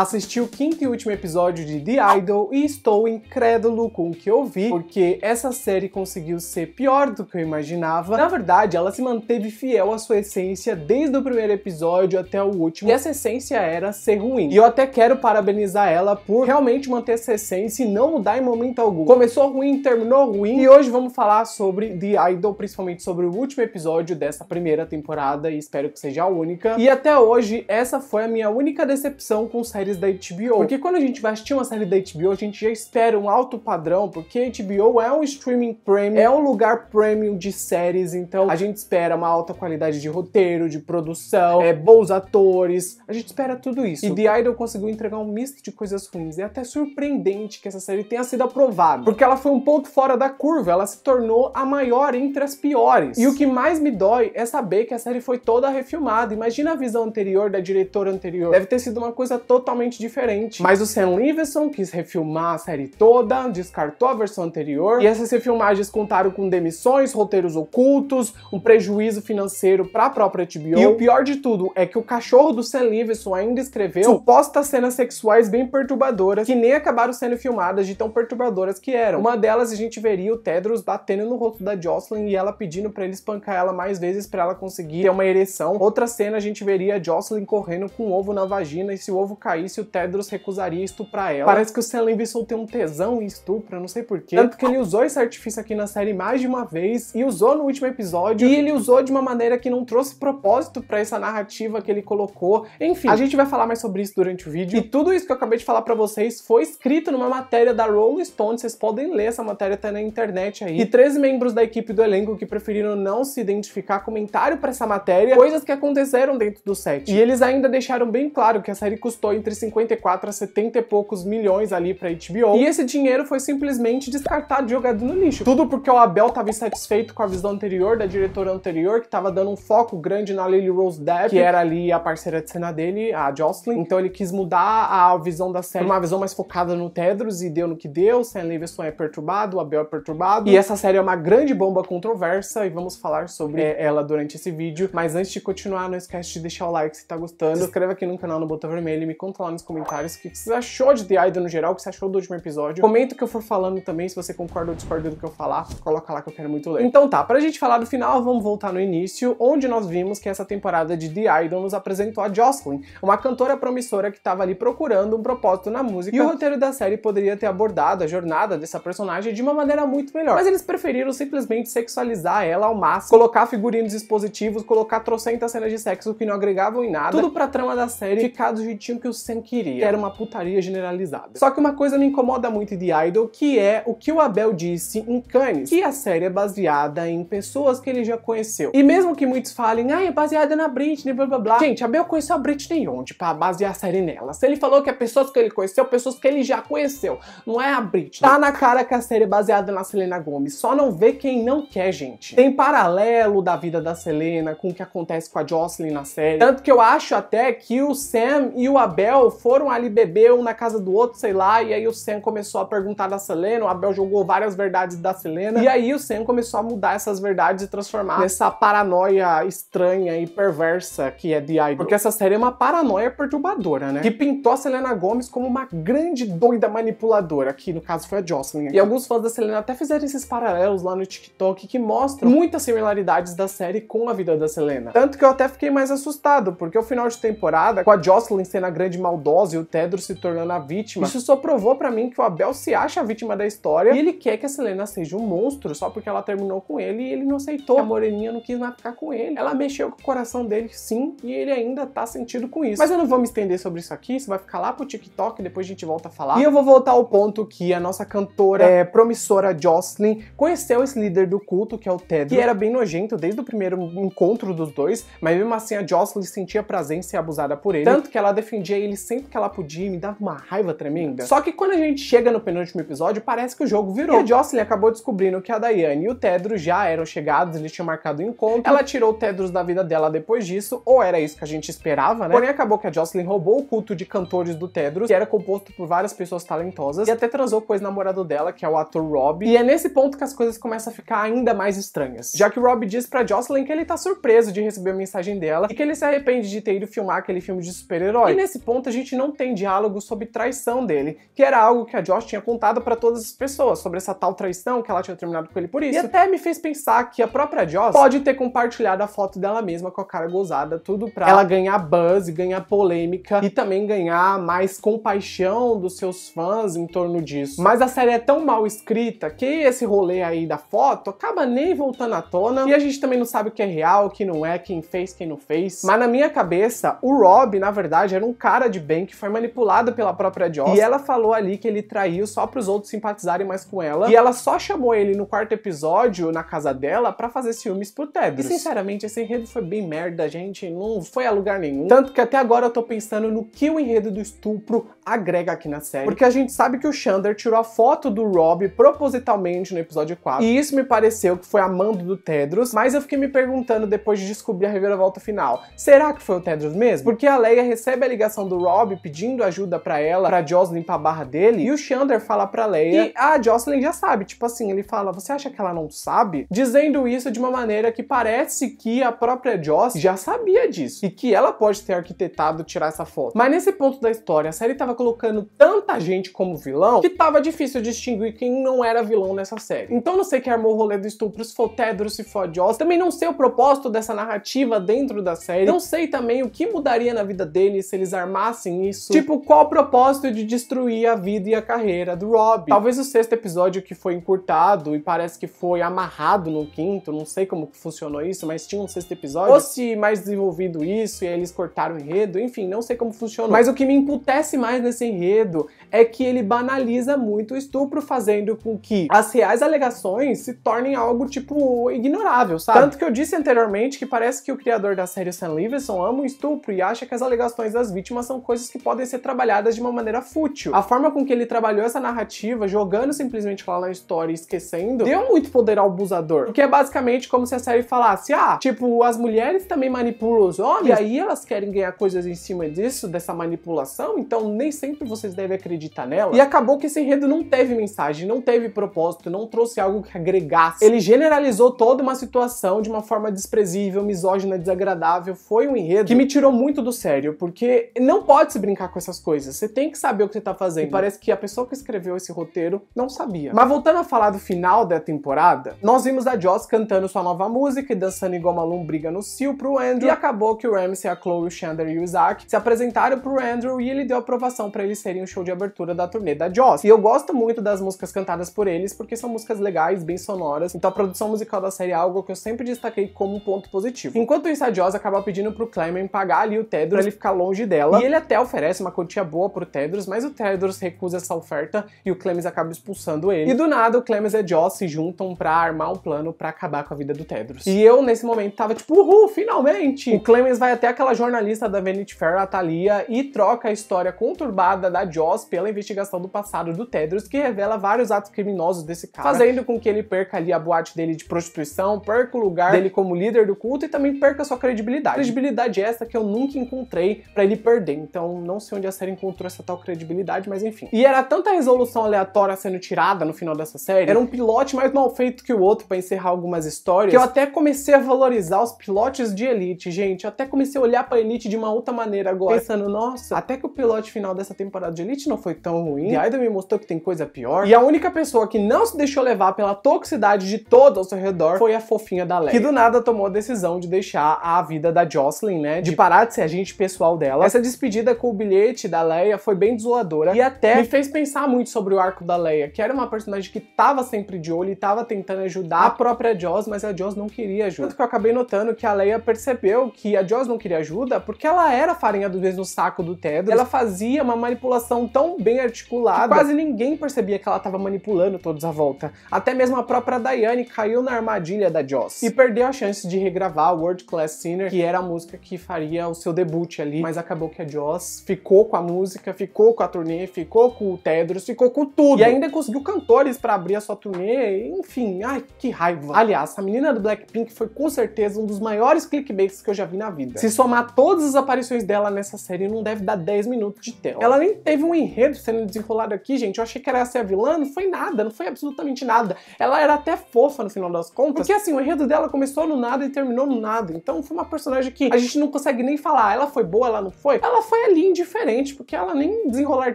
Assisti o quinto e último episódio de The Idol e estou incrédulo com o que eu vi, porque essa série conseguiu ser pior do que eu imaginava. Na verdade, ela se manteve fiel à sua essência desde o primeiro episódio até o último, e essa essência era ser ruim. E eu até quero parabenizar ela por realmente manter essa essência e não mudar em momento algum. Começou ruim, terminou ruim, e hoje vamos falar sobre The Idol, principalmente sobre o último episódio dessa primeira temporada, e espero que seja a única. E até hoje, essa foi a minha única decepção com série séries da HBO. Porque quando a gente vai assistir uma série da HBO, a gente já espera um alto padrão, porque a HBO é um streaming premium, é um lugar premium de séries, então a gente espera uma alta qualidade de roteiro, de produção, é, bons atores, a gente espera tudo isso. E The Idol conseguiu entregar um misto de coisas ruins. É até surpreendente que essa série tenha sido aprovada, porque ela foi um ponto fora da curva, ela se tornou a maior entre as piores. E o que mais me dói é saber que a série foi toda refilmada. Imagina a visão anterior da diretora anterior. Deve ter sido uma coisa totalmente totalmente diferente. Mas o Sam Levinson quis refilmar a série toda, descartou a versão anterior, e essas refilmagens contaram com demissões, roteiros ocultos, um prejuízo financeiro para a própria HBO. E o pior de tudo é que o cachorro do Sam Levinson ainda escreveu supostas cenas sexuais bem perturbadoras que nem acabaram sendo filmadas de tão perturbadoras que eram. Uma delas a gente veria o Tedros batendo no rosto da Jocelyn e ela pedindo para ele espancar ela mais vezes para ela conseguir ter uma ereção. Outra cena a gente veria a Jocelyn correndo com um ovo na vagina e se o ovo cair se o Tedros recusaria estuprar ela. Parece que o Sam Levinson tem um tesão em estupro, eu não sei porquê. Tanto que ele usou esse artifício aqui na série mais de uma vez, e usou no último episódio, e ele usou de uma maneira que não trouxe propósito para essa narrativa que ele colocou. Enfim, a gente vai falar mais sobre isso durante o vídeo. E tudo isso que eu acabei de falar para vocês foi escrito numa matéria da Rolling Stone, vocês podem ler essa matéria, tá na internet aí. E três membros da equipe do elenco que preferiram não se identificar comentaram para essa matéria coisas que aconteceram dentro do set. E eles ainda deixaram bem claro que a série custou entre entre 54 a 70 e poucos milhões ali pra HBO. E esse dinheiro foi simplesmente descartado, jogado no lixo. Tudo porque o Abel tava insatisfeito com a visão anterior da diretora anterior, que tava dando um foco grande na Lily Rose Depp, que era ali a parceira de cena dele, a Jocelyn. Então ele quis mudar a visão da série, uma visão mais focada no Tedros, e deu no que deu. Sam Levinson é perturbado, o Abel é perturbado. E essa série é uma grande bomba controversa, e vamos falar sobre ela durante esse vídeo. Mas antes de continuar, não esquece de deixar o like se tá gostando. Se inscreva aqui no canal no Botão Vermelho e me conta comenta lá nos comentários o que você achou de The Idol no geral, o que você achou do último episódio. Comenta o que eu for falando também, se você concorda ou discorda do que eu falar, coloca lá que eu quero muito ler. Então tá, pra gente falar do final, vamos voltar no início, onde nós vimos que essa temporada de The Idol nos apresentou a Jocelyn, uma cantora promissora que estava ali procurando um propósito na música, e o roteiro da série poderia ter abordado a jornada dessa personagem de uma maneira muito melhor. Mas eles preferiram simplesmente sexualizar ela ao máximo, colocar figurinos expositivos, colocar trocentas cenas de sexo que não agregavam em nada, tudo pra trama da série ficar do jeitinho que os sem querer. Que era uma putaria generalizada. Só que uma coisa me incomoda muito de Idol, que é o que o Abel disse em Cannes, que a série é baseada em pessoas que ele já conheceu. E mesmo que muitos falem, ah, é baseada na Britney, blá blá blá. Gente, Abel conheceu a Britney onde pra basear a série nela? Se ele falou que é pessoas que ele conheceu, pessoas que ele já conheceu, não é a Britney. Tá na cara que a série é baseada na Selena Gomes, só não vê quem não quer, gente. Tem paralelo da vida da Selena com o que acontece com a Jocelyn na série. Tanto que eu acho até que o Sam e o Abel Abel foram ali beber um na casa do outro, sei lá, e aí o Sam começou a perguntar da Selena, o Abel jogou várias verdades da Selena, e aí o Sam começou a mudar essas verdades e transformar nessa paranoia estranha e perversa que é The Idol. Porque essa série é uma paranoia perturbadora, né? Que pintou a Selena Gomes como uma grande doida manipuladora, que no caso foi a Jocelyn. E alguns fãs da Selena até fizeram esses paralelos lá no TikTok que mostram muitas similaridades da série com a vida da Selena. Tanto que eu até fiquei mais assustado, porque o final de temporada, com a Jocelyn sendo a grande maldosa e o Tedros se tornando a vítima. Isso só provou para mim que o Abel se acha a vítima da história e ele quer que a Selena seja um monstro só porque ela terminou com ele e ele não aceitou. A Moreninha não quis mais ficar com ele. Ela mexeu com o coração dele, sim, e ele ainda tá sentido com isso. Mas eu não vou me estender sobre isso aqui, isso vai ficar lá pro TikTok, depois a gente volta a falar. E eu vou voltar ao ponto que a nossa cantora é. é, promissora Jocelyn conheceu esse líder do culto, que é o Tedros, que era bem nojento desde o primeiro encontro dos dois, mas mesmo assim a Jocelyn sentia prazer em ser abusada por ele, tanto que ela defendia ele sempre que ela podia me dava uma raiva tremenda. Só que quando a gente chega no penúltimo episódio, parece que o jogo virou. E a Jocelyn acabou descobrindo que a Dayane e o Tedros já eram chegados, eles tinham marcado o um encontro. Ela tirou o Tedros da vida dela depois disso, ou era isso que a gente esperava, né? Porém, acabou que a Jocelyn roubou o culto de cantores do Tedros, que era composto por várias pessoas talentosas, e até transou com o ex-namorado dela, que é o ator Rob. E é nesse ponto que as coisas começam a ficar ainda mais estranhas. Já que o Rob diz pra Jocelyn que ele tá surpreso de receber a mensagem dela e que ele se arrepende de ter ido filmar aquele filme de super-herói. E nesse ponto a gente não tem diálogo sobre traição dele, que era algo que a Josh tinha contado para todas as pessoas, sobre essa tal traição que ela tinha terminado com ele por isso. E até me fez pensar que a própria Josh pode ter compartilhado a foto dela mesma com a cara gozada, tudo pra ela ganhar buzz, ganhar polêmica e também ganhar mais compaixão dos seus fãs em torno disso. Mas a série é tão mal escrita que esse rolê aí da foto acaba nem voltando à tona e a gente também não sabe o que é real, o que não é, quem fez, quem não fez. Mas na minha cabeça, o Rob, na verdade, era um cara de bem que foi manipulada pela própria Joss. E ela falou ali que ele traiu só para os outros simpatizarem mais com ela. E ela só chamou ele no quarto episódio, na casa dela, para fazer ciúmes pro Tedros. E sinceramente, esse enredo foi bem merda, gente. Não foi a lugar nenhum. Tanto que até agora eu tô pensando no que o enredo do estupro agrega aqui na série. Porque a gente sabe que o Chandler tirou a foto do Rob propositalmente no episódio 4. E isso me pareceu que foi a mando do Tedros. Mas eu fiquei me perguntando depois de descobrir a reviravolta final. Será que foi o Tedros mesmo? Porque a Leia recebe a ligação do Rob pedindo ajuda para ela, pra Joss limpar a barra dele, e o Chandler fala pra Leia, e a ah, Jocelyn já sabe, tipo assim, ele fala, você acha que ela não sabe? Dizendo isso de uma maneira que parece que a própria Joss já sabia disso, e que ela pode ter arquitetado tirar essa foto. Mas nesse ponto da história, a série tava colocando tanta gente como vilão, que tava difícil distinguir quem não era vilão nessa série. Então não sei quem armou o rolê do estupro, se e Tedros, se Joss, também não sei o propósito dessa narrativa dentro da série, não sei também o que mudaria na vida dele se eles armassem isso. Tipo, qual o propósito de destruir a vida e a carreira do Rob? Talvez o sexto episódio que foi encurtado e parece que foi amarrado no quinto, não sei como funcionou isso, mas tinha um sexto episódio. Ou se mais desenvolvido isso e aí eles cortaram o enredo, enfim, não sei como funcionou. Mas o que me emputece mais nesse enredo é que ele banaliza muito o estupro, fazendo com que as reais alegações se tornem algo, tipo, ignorável, sabe? Tanto que eu disse anteriormente que parece que o criador da série Sam Levinson ama o estupro e acha que as alegações das vítimas são coisas que podem ser trabalhadas de uma maneira fútil. A forma com que ele trabalhou essa narrativa, jogando simplesmente lá na história e esquecendo, deu muito poder ao abusador. Porque é basicamente como se a série falasse: ah, tipo, as mulheres também manipulam os homens, e aí elas querem ganhar coisas em cima disso, dessa manipulação, então nem sempre vocês devem acreditar nela. E acabou que esse enredo não teve mensagem, não teve propósito, não trouxe algo que agregasse. Ele generalizou toda uma situação de uma forma desprezível, misógina, desagradável. Foi um enredo que me tirou muito do sério, porque não pode se brincar com essas coisas. Você tem que saber o que você tá fazendo. E parece que a pessoa que escreveu esse roteiro não sabia. Mas voltando a falar do final da temporada, nós vimos a Joss cantando sua nova música e dançando igual uma lombriga no cio pro Andrew. E acabou que o Ramsey, a Chloe, o Chandler e o Isaac se apresentaram pro Andrew e ele deu aprovação para eles serem o show de abertura da turnê da Joss. E eu gosto muito das músicas cantadas por eles porque são músicas legais, bem sonoras. Então a produção musical da série é algo que eu sempre destaquei como um ponto positivo. Enquanto isso, a Joss acaba pedindo pro Clement pagar ali o Tedros pra ele ficar longe dela. E ele até oferece uma quantia boa pro Tedros, mas o Tedros recusa essa oferta e o Clemens acaba expulsando ele. E do nada o Clemens e a Joss se juntam pra armar um plano pra acabar com a vida do Tedros. E eu, nesse momento, tava tipo, uhul, finalmente! O Clemens vai até aquela jornalista da Vanity Fair, a Thalia, e troca a história conturbada da Joss pela investigação do passado do Tedros, que revela vários atos criminosos desse cara, fazendo com que ele perca ali a boate dele de prostituição, perca o lugar dele como líder do culto e também perca sua credibilidade. Credibilidade essa que eu nunca encontrei para ele perder. Então não sei onde a série encontrou essa tal credibilidade, mas enfim. E era tanta resolução aleatória sendo tirada no final dessa série, era um pilote mais mal feito que o outro para encerrar algumas histórias, que eu até comecei a valorizar os pilotes de Elite, gente. Eu até comecei a olhar para Elite de uma outra maneira agora, pensando, nossa, até que o pilote final dessa temporada de Elite não foi tão ruim. E Idol me mostrou que tem coisa pior. E a única pessoa que não se deixou levar pela toxicidade de todo ao seu redor foi a fofinha da Leia, que do nada tomou a decisão de deixar a vida da Jocelyn, né, de parar de ser agente pessoal dela. Essa despedida despedida com o bilhete da Leia foi bem desoladora e até me fez pensar muito sobre o arco da Leia, que era uma personagem que tava sempre de olho e tava tentando ajudar a própria Joss, mas a Joss não queria ajuda. Tanto que eu acabei notando que a Leia percebeu que a Joss não queria ajuda porque ela era farinha do mesmo saco do Tedros. Ela fazia uma manipulação tão bem articulada que quase ninguém percebia que ela tava manipulando todos à volta. Até mesmo a própria Diane caiu na armadilha da Joss e perdeu a chance de regravar World Class Sinner, que era a música que faria o seu debut ali, mas acabou que a Joss ficou com a música, ficou com a turnê, ficou com o Tedros, ficou com tudo. E ainda conseguiu cantores para abrir a sua turnê, enfim, ai, que raiva. Aliás, a menina do Blackpink foi com certeza um dos maiores clickbaits que eu já vi na vida. Se somar todas as aparições dela nessa série, não deve dar 10 minutos de tela. Ela nem teve um enredo sendo desenrolado aqui, gente. Eu achei que ela ia ser a vilã, não foi nada, não foi absolutamente nada. Ela era até fofa no final das contas, porque assim, o enredo dela começou no nada e terminou no nada. Então foi uma personagem que a gente não consegue nem falar, ah, ela foi boa, ela não foi. Ela foi ali indiferente, porque ela nem desenrolar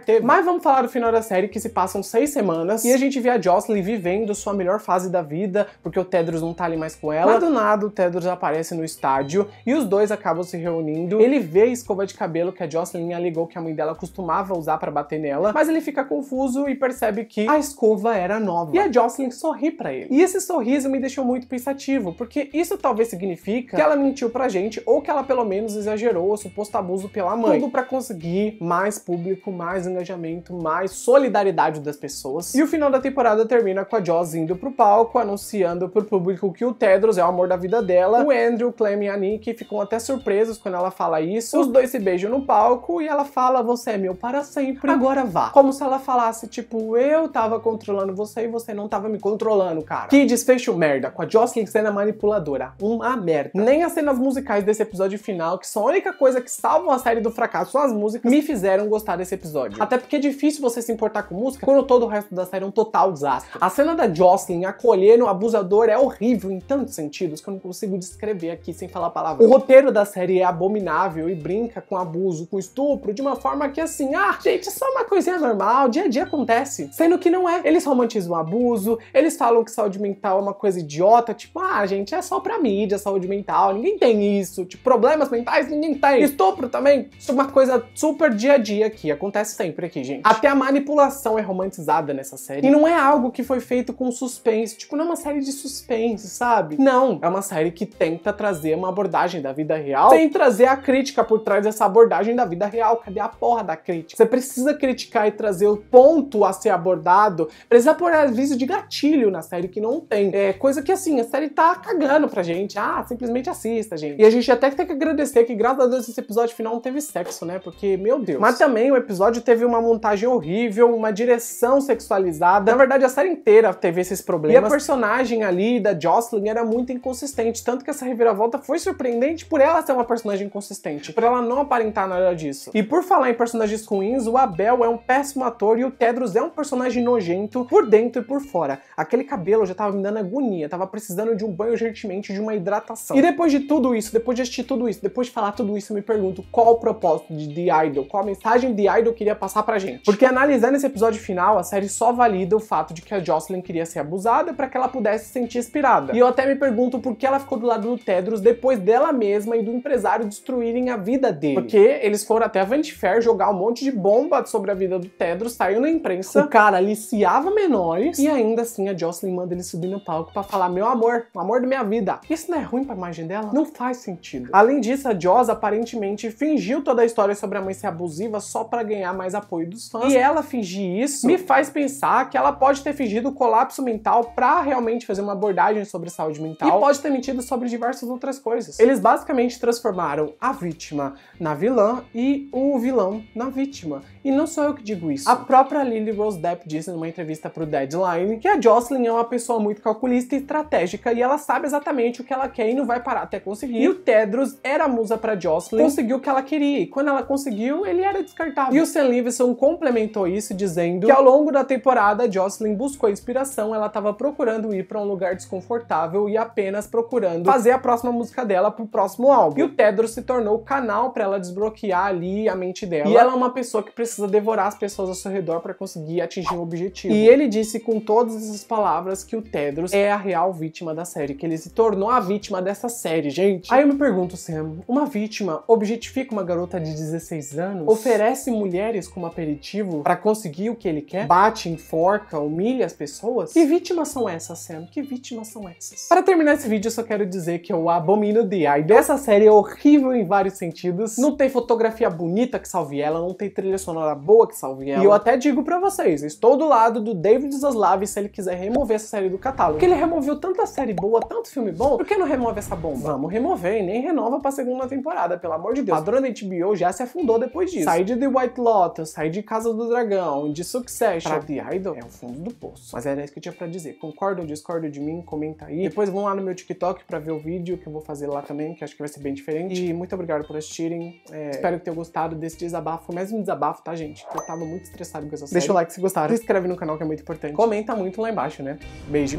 teve. Mas vamos falar do final da série, que se passam seis semanas, e a gente vê a Jocelyn vivendo sua melhor fase da vida, porque o Tedros não tá ali mais com ela. Mas do nada, o Tedros aparece no estádio, e os dois acabam se reunindo. Ele vê a escova de cabelo que a Jocelyn alegou que a mãe dela costumava usar para bater nela, mas ele fica confuso e percebe que a escova era nova. E a Jocelyn sorri para ele. E esse sorriso me deixou muito pensativo, porque isso talvez significa que ela mentiu pra gente, ou que ela pelo menos exagerou o suposto abuso pela mãe tudo para conseguir mais público, mais engajamento, mais solidariedade das pessoas. E o final da temporada termina com a Joss indo pro palco, anunciando pro público que o Tedros é o amor da vida dela. O Andrew, Clem e a Nick ficam até surpresos quando ela fala isso. Os dois se beijam no palco e ela fala: Você é meu para sempre, agora vá. Como se ela falasse, tipo, eu tava controlando você e você não tava me controlando, cara. Que desfecho merda, com a Jocelyn cena manipuladora. Uma merda. Nem as cenas musicais desse episódio final, que são a única coisa que salvam a série do fracasso destacar suas músicas, me fizeram gostar desse episódio. Até porque é difícil você se importar com música quando todo o resto da série é um total desastre. A cena da Jocelyn acolhendo o abusador é horrível em tantos sentidos que eu não consigo descrever aqui sem falar palavras. O roteiro da série é abominável e brinca com abuso, com estupro, de uma forma que assim, ah, gente, isso é uma coisinha normal, dia a dia acontece. Sendo que não é. Eles romantizam abuso, eles falam que saúde mental é uma coisa idiota, tipo, ah, gente, é só pra mídia, saúde mental, ninguém tem isso. Tipo, problemas mentais, ninguém tem. Estupro também, isso é uma uma coisa super dia a dia que acontece sempre aqui, gente. Até a manipulação é romantizada nessa série. E não é algo que foi feito com suspense. Tipo, não é uma série de suspense, sabe? Não. É uma série que tenta trazer uma abordagem da vida real sem trazer a crítica por trás dessa abordagem da vida real. Cadê a porra da crítica? Você precisa criticar e trazer o ponto a ser abordado. Precisa pôr aviso de gatilho na série que não tem. É coisa que assim, a série tá cagando pra gente. Ah, simplesmente assista, gente. E a gente até tem que agradecer que, graças a Deus, esse episódio final não teve sexo né? Porque, meu Deus. Mas também o episódio teve uma montagem horrível, uma direção sexualizada. Na verdade, a série inteira teve esses problemas. E a personagem ali da Jocelyn era muito inconsistente, tanto que essa reviravolta foi surpreendente por ela ser uma personagem inconsistente, por ela não aparentar nada disso. E por falar em personagens ruins, o Abel é um péssimo ator e o Tedros é um personagem nojento por dentro e por fora. Aquele cabelo já tava me dando agonia, tava precisando de um banho urgentemente, de uma hidratação. E depois de tudo isso, depois de assistir tudo isso, depois de falar tudo isso, eu me pergunto qual o propósito propósito de The Idol, qual a mensagem The Idol queria passar pra gente. Porque analisando esse episódio final, a série só valida o fato de que a Jocelyn queria ser abusada para que ela pudesse se sentir inspirada. E eu até me pergunto por que ela ficou do lado do Tedros depois dela mesma e do empresário destruírem a vida dele. Porque eles foram até a Vanity Fair jogar um monte de bomba sobre a vida do Tedros, saiu na imprensa. O cara aliciava menores e ainda assim a Jocelyn manda ele subir no palco para falar: Meu amor, o amor da minha vida. Isso não é ruim pra imagem dela? Não faz sentido. Além disso, a Joss aparentemente fingiu toda a história sobre a mãe ser abusiva só para ganhar mais apoio dos fãs. E ela fingir isso me faz pensar que ela pode ter fingido colapso mental para realmente fazer uma abordagem sobre saúde mental e pode ter mentido sobre diversas outras coisas. Eles basicamente transformaram a vítima na vilã e o vilão na vítima. E não sou eu que digo isso. A própria Lily Rose Depp disse numa entrevista pro Deadline que a Jocelyn é uma pessoa muito calculista e estratégica e ela sabe exatamente o que ela quer e não vai parar até conseguir. E o Tedros era a musa para Jocelyn, conseguiu o que ela queria. E quando quando ela conseguiu, ele era descartável. E o Sam Levinson complementou isso dizendo que ao longo da temporada, Jocelyn buscou inspiração, ela estava procurando ir para um lugar desconfortável e apenas procurando fazer a próxima música dela pro próximo álbum. E o Tedros se tornou o canal para ela desbloquear ali a mente dela. E ela é uma pessoa que precisa devorar as pessoas ao seu redor para conseguir atingir um objetivo. E ele disse com todas essas palavras que o Tedros é a real vítima da série, que ele se tornou a vítima dessa série, gente. Aí eu me pergunto, Sam, uma vítima objetifica uma garota de 16 anos oferece mulheres como aperitivo para conseguir o que ele quer, bate, enforca, humilha as pessoas? Que vítimas são essas, Sam? Que vítimas são essas? Para terminar esse vídeo, eu só quero dizer que eu abomino The Idol. Essa série é horrível em vários sentidos. Não tem fotografia bonita que salve ela, não tem trilha sonora boa que salve ela. E eu até digo para vocês, estou do lado do David Zaslav se ele quiser remover essa série do catálogo. Porque ele removeu tanta série boa, tanto filme bom, por que não remove essa bomba? Vamos remover e nem renova pra segunda temporada, pelo amor de Deus. A da HBO já se afundou depois disso. Sair de The White Lotus, sair de Casa do Dragão, de Succession. Pra The Idol é o fundo do poço. Mas era isso que eu tinha pra dizer. Concordam, discordam de mim? Comenta aí. Depois vão lá no meu TikTok pra ver o vídeo que eu vou fazer lá também, que acho que vai ser bem diferente. E muito obrigado por assistirem. É, espero que tenham gostado desse desabafo. Foi mais um desabafo, tá, gente? Eu tava muito estressado com essa série. Deixa o like se gostaram. Se inscreve no canal que é muito importante. Comenta muito lá embaixo, né? Beijo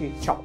e tchau.